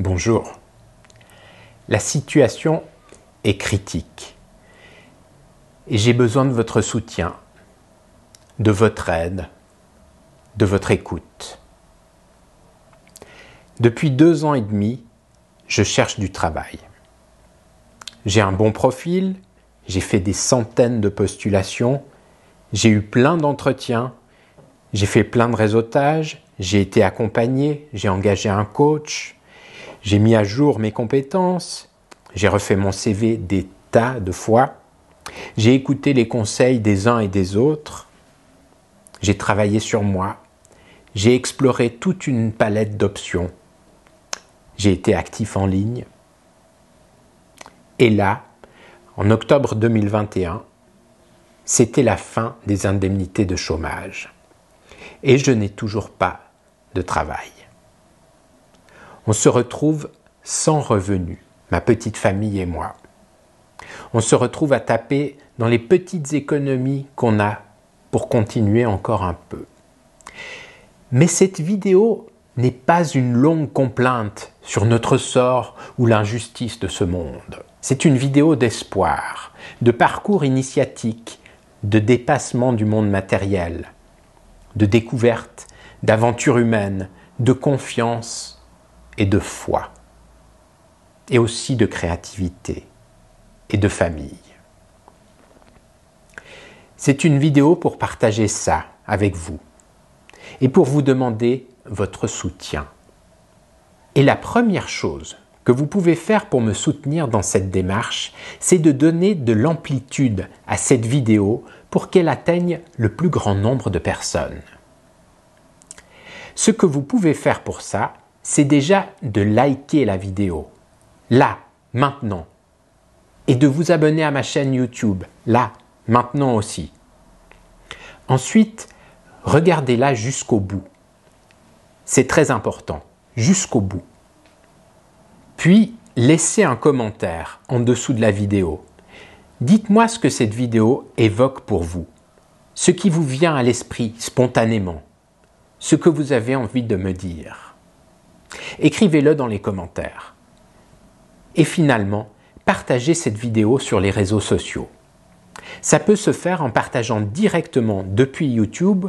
Bonjour. La situation est critique. et J'ai besoin de votre soutien, de votre aide, de votre écoute. Depuis deux ans et demi, je cherche du travail. J'ai un bon profil, j'ai fait des centaines de postulations, j'ai eu plein d'entretiens, j'ai fait plein de réseautages, j'ai été accompagné, j'ai engagé un coach, j'ai mis à jour mes compétences, j'ai refait mon CV des tas de fois, j'ai écouté les conseils des uns et des autres, j'ai travaillé sur moi, j'ai exploré toute une palette d'options, j'ai été actif en ligne. Et là, en octobre 2021, c'était la fin des indemnités de chômage. Et je n'ai toujours pas de travail. On se retrouve sans revenus, ma petite famille et moi. On se retrouve à taper dans les petites économies qu'on a pour continuer encore un peu. Mais cette vidéo n'est pas une longue complainte sur notre sort ou l'injustice de ce monde. C'est une vidéo d'espoir, de parcours initiatique, de dépassement du monde matériel, de découverte, d'aventure humaine, de confiance et de foi, et aussi de créativité et de famille. C'est une vidéo pour partager ça avec vous et pour vous demander votre soutien. Et la première chose que vous pouvez faire pour me soutenir dans cette démarche, c'est de donner de l'amplitude à cette vidéo pour qu'elle atteigne le plus grand nombre de personnes. Ce que vous pouvez faire pour ça, c'est déjà de liker la vidéo, là, maintenant, et de vous abonner à ma chaîne YouTube, là, maintenant aussi. Ensuite, regardez-la jusqu'au bout. C'est très important, jusqu'au bout. Puis, laissez un commentaire en dessous de la vidéo. Dites-moi ce que cette vidéo évoque pour vous, ce qui vous vient à l'esprit spontanément, ce que vous avez envie de me dire. Écrivez-le dans les commentaires. Et finalement, partagez cette vidéo sur les réseaux sociaux. Ça peut se faire en partageant directement depuis YouTube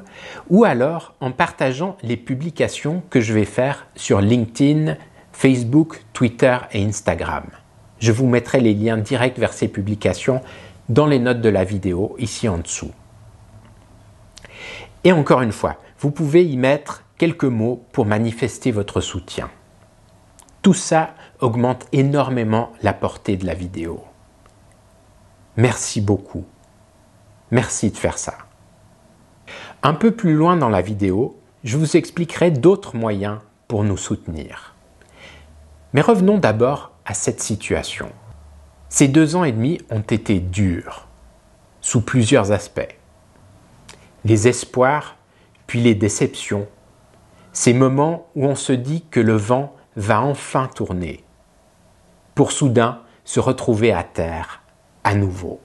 ou alors en partageant les publications que je vais faire sur LinkedIn, Facebook, Twitter et Instagram. Je vous mettrai les liens directs vers ces publications dans les notes de la vidéo ici en dessous. Et encore une fois, vous pouvez y mettre quelques mots pour manifester votre soutien. Tout ça augmente énormément la portée de la vidéo. Merci beaucoup. Merci de faire ça. Un peu plus loin dans la vidéo, je vous expliquerai d'autres moyens pour nous soutenir. Mais revenons d'abord à cette situation. Ces deux ans et demi ont été durs, sous plusieurs aspects. Les espoirs, puis les déceptions ces moments où on se dit que le vent va enfin tourner, pour soudain se retrouver à terre, à nouveau.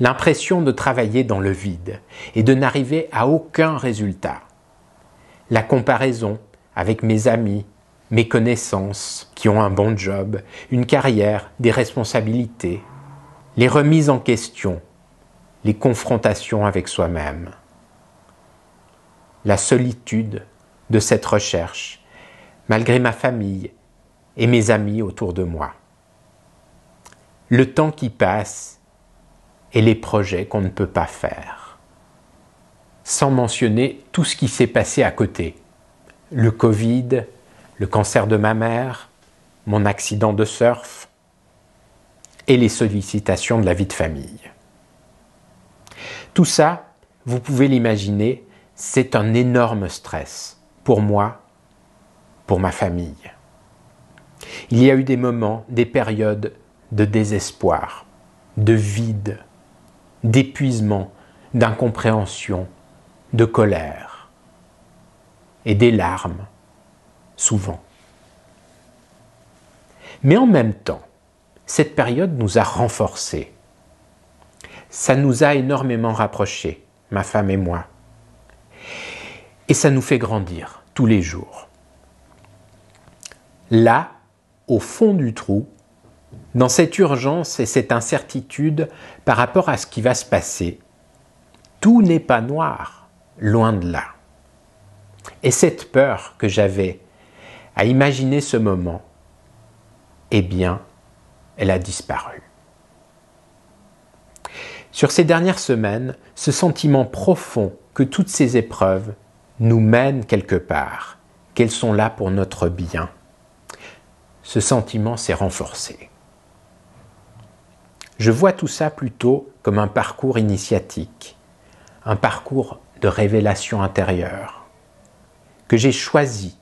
L'impression de travailler dans le vide et de n'arriver à aucun résultat. La comparaison avec mes amis, mes connaissances qui ont un bon job, une carrière, des responsabilités, les remises en question, les confrontations avec soi-même, la solitude de cette recherche, malgré ma famille et mes amis autour de moi. Le temps qui passe et les projets qu'on ne peut pas faire. Sans mentionner tout ce qui s'est passé à côté. Le Covid, le cancer de ma mère, mon accident de surf et les sollicitations de la vie de famille. Tout ça, vous pouvez l'imaginer, c'est un énorme stress pour moi, pour ma famille. Il y a eu des moments, des périodes de désespoir, de vide, d'épuisement, d'incompréhension, de colère et des larmes, souvent. Mais en même temps, cette période nous a renforcés. Ça nous a énormément rapprochés, ma femme et moi. Et ça nous fait grandir tous les jours. Là, au fond du trou, dans cette urgence et cette incertitude par rapport à ce qui va se passer, tout n'est pas noir, loin de là. Et cette peur que j'avais à imaginer ce moment, eh bien, elle a disparu. Sur ces dernières semaines, ce sentiment profond que toutes ces épreuves nous mènent quelque part, qu'elles sont là pour notre bien, ce sentiment s'est renforcé. Je vois tout ça plutôt comme un parcours initiatique, un parcours de révélation intérieure, que j'ai choisi,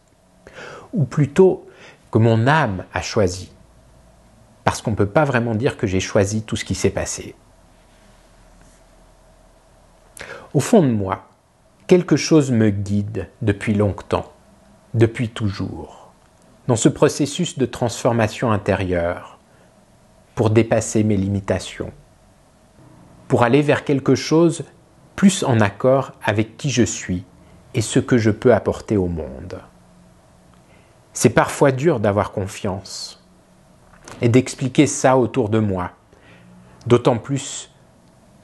ou plutôt que mon âme a choisi, parce qu'on ne peut pas vraiment dire que j'ai choisi tout ce qui s'est passé. Au fond de moi, Quelque chose me guide depuis longtemps, depuis toujours, dans ce processus de transformation intérieure, pour dépasser mes limitations, pour aller vers quelque chose plus en accord avec qui je suis et ce que je peux apporter au monde. C'est parfois dur d'avoir confiance et d'expliquer ça autour de moi, d'autant plus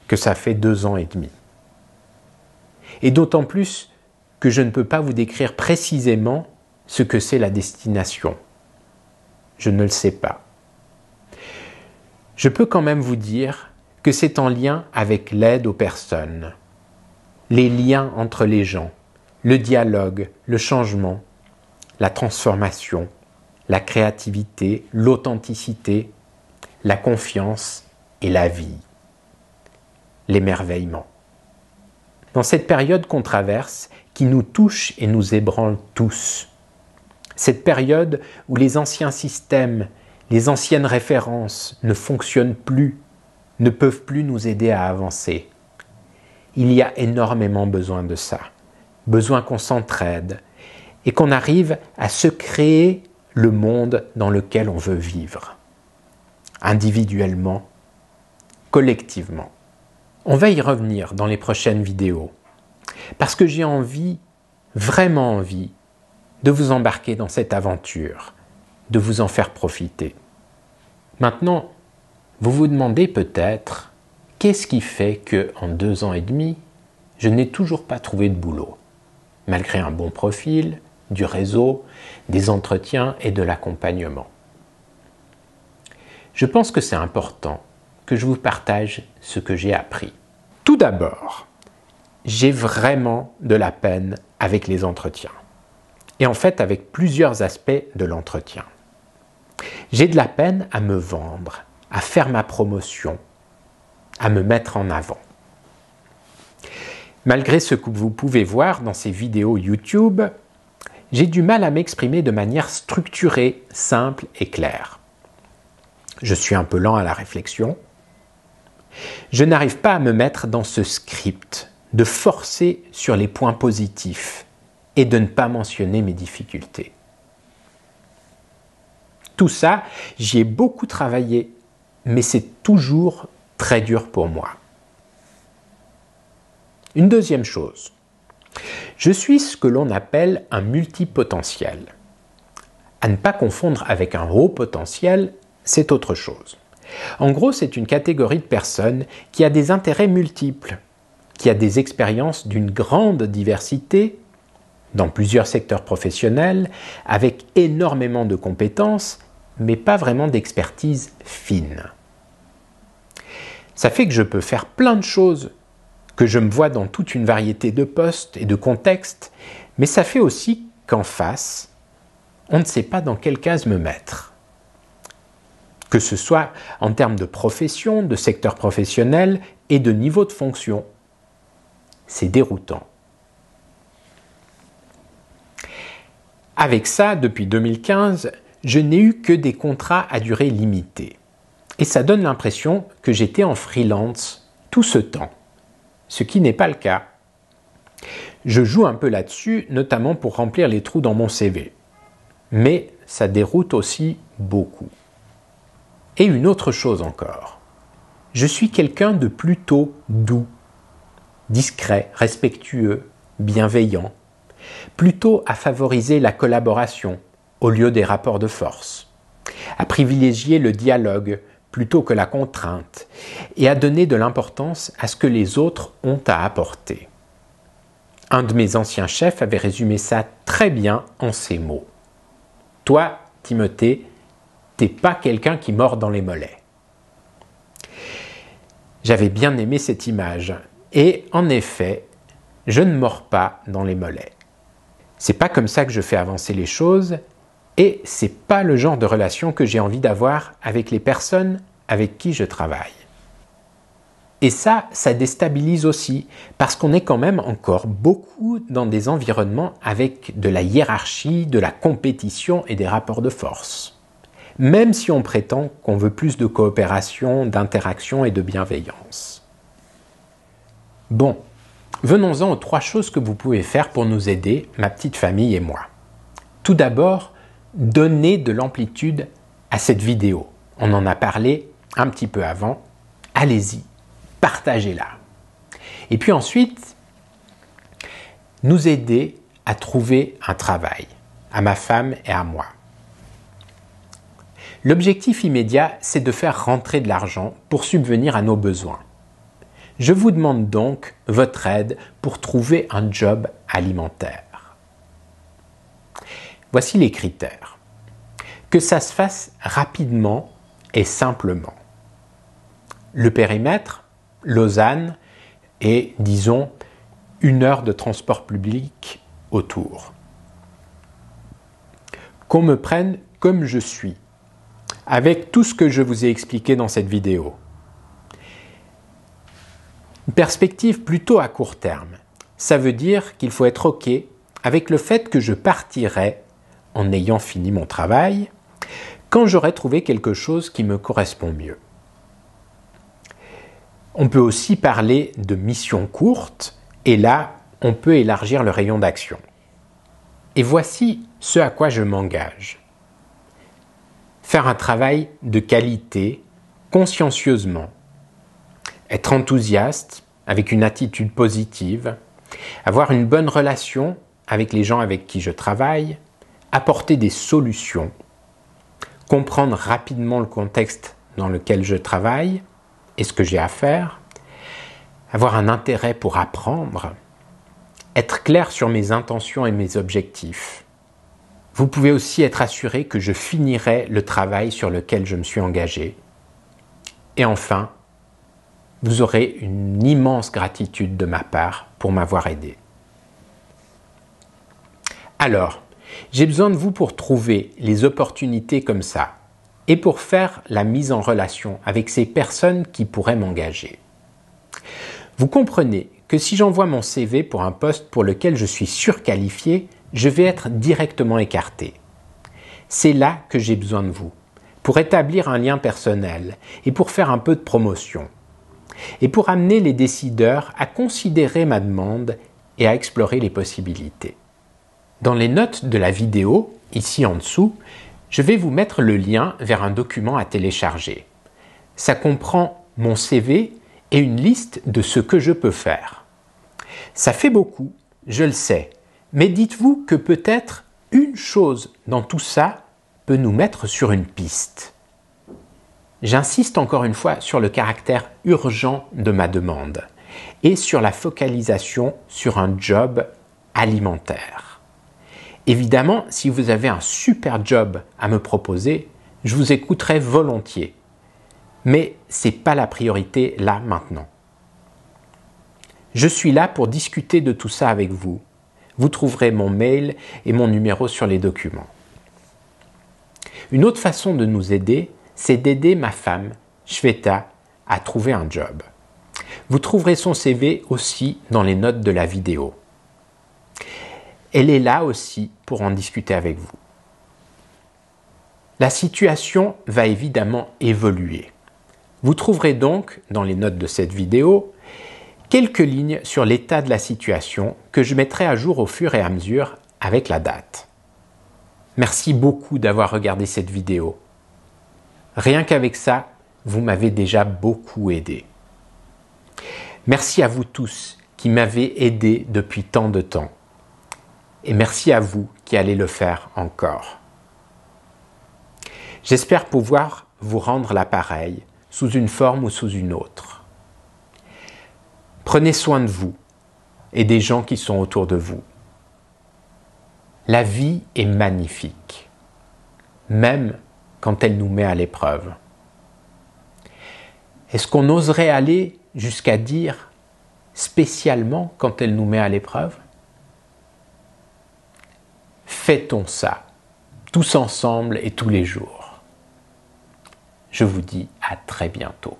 que ça fait deux ans et demi. Et d'autant plus que je ne peux pas vous décrire précisément ce que c'est la destination. Je ne le sais pas. Je peux quand même vous dire que c'est en lien avec l'aide aux personnes, les liens entre les gens, le dialogue, le changement, la transformation, la créativité, l'authenticité, la confiance et la vie, l'émerveillement dans cette période qu'on traverse, qui nous touche et nous ébranle tous. Cette période où les anciens systèmes, les anciennes références ne fonctionnent plus, ne peuvent plus nous aider à avancer. Il y a énormément besoin de ça, besoin qu'on s'entraide et qu'on arrive à se créer le monde dans lequel on veut vivre, individuellement, collectivement. On va y revenir dans les prochaines vidéos, parce que j'ai envie, vraiment envie, de vous embarquer dans cette aventure, de vous en faire profiter. Maintenant, vous vous demandez peut-être, qu'est-ce qui fait que, en deux ans et demi, je n'ai toujours pas trouvé de boulot, malgré un bon profil, du réseau, des entretiens et de l'accompagnement. Je pense que c'est important que je vous partage ce que j'ai appris. Tout d'abord, j'ai vraiment de la peine avec les entretiens. Et en fait, avec plusieurs aspects de l'entretien. J'ai de la peine à me vendre, à faire ma promotion, à me mettre en avant. Malgré ce que vous pouvez voir dans ces vidéos YouTube, j'ai du mal à m'exprimer de manière structurée, simple et claire. Je suis un peu lent à la réflexion, je n'arrive pas à me mettre dans ce script, de forcer sur les points positifs et de ne pas mentionner mes difficultés. Tout ça, j'y ai beaucoup travaillé, mais c'est toujours très dur pour moi. Une deuxième chose, je suis ce que l'on appelle un multipotentiel. À ne pas confondre avec un haut potentiel, c'est autre chose. En gros, c'est une catégorie de personnes qui a des intérêts multiples, qui a des expériences d'une grande diversité dans plusieurs secteurs professionnels, avec énormément de compétences, mais pas vraiment d'expertise fine. Ça fait que je peux faire plein de choses, que je me vois dans toute une variété de postes et de contextes, mais ça fait aussi qu'en face, on ne sait pas dans quelle case me mettre que ce soit en termes de profession, de secteur professionnel et de niveau de fonction. C'est déroutant. Avec ça, depuis 2015, je n'ai eu que des contrats à durée limitée. Et ça donne l'impression que j'étais en freelance tout ce temps, ce qui n'est pas le cas. Je joue un peu là-dessus, notamment pour remplir les trous dans mon CV. Mais ça déroute aussi beaucoup. Et une autre chose encore. Je suis quelqu'un de plutôt doux, discret, respectueux, bienveillant, plutôt à favoriser la collaboration au lieu des rapports de force, à privilégier le dialogue plutôt que la contrainte, et à donner de l'importance à ce que les autres ont à apporter. Un de mes anciens chefs avait résumé ça très bien en ces mots. Toi, Timothée, t'es pas quelqu'un qui mord dans les mollets. J'avais bien aimé cette image. Et en effet, je ne mords pas dans les mollets. C'est pas comme ça que je fais avancer les choses et c'est pas le genre de relation que j'ai envie d'avoir avec les personnes avec qui je travaille. Et ça, ça déstabilise aussi, parce qu'on est quand même encore beaucoup dans des environnements avec de la hiérarchie, de la compétition et des rapports de force même si on prétend qu'on veut plus de coopération, d'interaction et de bienveillance. Bon, venons-en aux trois choses que vous pouvez faire pour nous aider, ma petite famille et moi. Tout d'abord, donner de l'amplitude à cette vidéo. On en a parlé un petit peu avant. Allez-y, partagez-la. Et puis ensuite, nous aider à trouver un travail, à ma femme et à moi. L'objectif immédiat, c'est de faire rentrer de l'argent pour subvenir à nos besoins. Je vous demande donc votre aide pour trouver un job alimentaire. Voici les critères. Que ça se fasse rapidement et simplement. Le périmètre, Lausanne, et disons une heure de transport public autour. Qu'on me prenne comme je suis, avec tout ce que je vous ai expliqué dans cette vidéo. Une perspective plutôt à court terme. Ça veut dire qu'il faut être OK avec le fait que je partirai en ayant fini mon travail quand j'aurai trouvé quelque chose qui me correspond mieux. On peut aussi parler de mission courte et là, on peut élargir le rayon d'action. Et voici ce à quoi je m'engage faire un travail de qualité, consciencieusement, être enthousiaste, avec une attitude positive, avoir une bonne relation avec les gens avec qui je travaille, apporter des solutions, comprendre rapidement le contexte dans lequel je travaille et ce que j'ai à faire, avoir un intérêt pour apprendre, être clair sur mes intentions et mes objectifs, vous pouvez aussi être assuré que je finirai le travail sur lequel je me suis engagé. Et enfin, vous aurez une immense gratitude de ma part pour m'avoir aidé. Alors, j'ai besoin de vous pour trouver les opportunités comme ça et pour faire la mise en relation avec ces personnes qui pourraient m'engager. Vous comprenez que si j'envoie mon CV pour un poste pour lequel je suis surqualifié, je vais être directement écarté. C'est là que j'ai besoin de vous, pour établir un lien personnel et pour faire un peu de promotion, et pour amener les décideurs à considérer ma demande et à explorer les possibilités. Dans les notes de la vidéo, ici en dessous, je vais vous mettre le lien vers un document à télécharger. Ça comprend mon CV et une liste de ce que je peux faire. Ça fait beaucoup, je le sais, mais dites-vous que peut-être une chose dans tout ça peut nous mettre sur une piste. J'insiste encore une fois sur le caractère urgent de ma demande et sur la focalisation sur un job alimentaire. Évidemment, si vous avez un super job à me proposer, je vous écouterai volontiers. Mais ce n'est pas la priorité là maintenant. Je suis là pour discuter de tout ça avec vous vous trouverez mon mail et mon numéro sur les documents. Une autre façon de nous aider, c'est d'aider ma femme, Shveta, à trouver un job. Vous trouverez son CV aussi dans les notes de la vidéo. Elle est là aussi pour en discuter avec vous. La situation va évidemment évoluer. Vous trouverez donc dans les notes de cette vidéo quelques lignes sur l'état de la situation que je mettrai à jour au fur et à mesure avec la date. Merci beaucoup d'avoir regardé cette vidéo. Rien qu'avec ça, vous m'avez déjà beaucoup aidé. Merci à vous tous qui m'avez aidé depuis tant de temps. Et merci à vous qui allez le faire encore. J'espère pouvoir vous rendre l'appareil sous une forme ou sous une autre. Prenez soin de vous et des gens qui sont autour de vous. La vie est magnifique, même quand elle nous met à l'épreuve. Est-ce qu'on oserait aller jusqu'à dire spécialement quand elle nous met à l'épreuve Faitons ça, tous ensemble et tous les jours Je vous dis à très bientôt.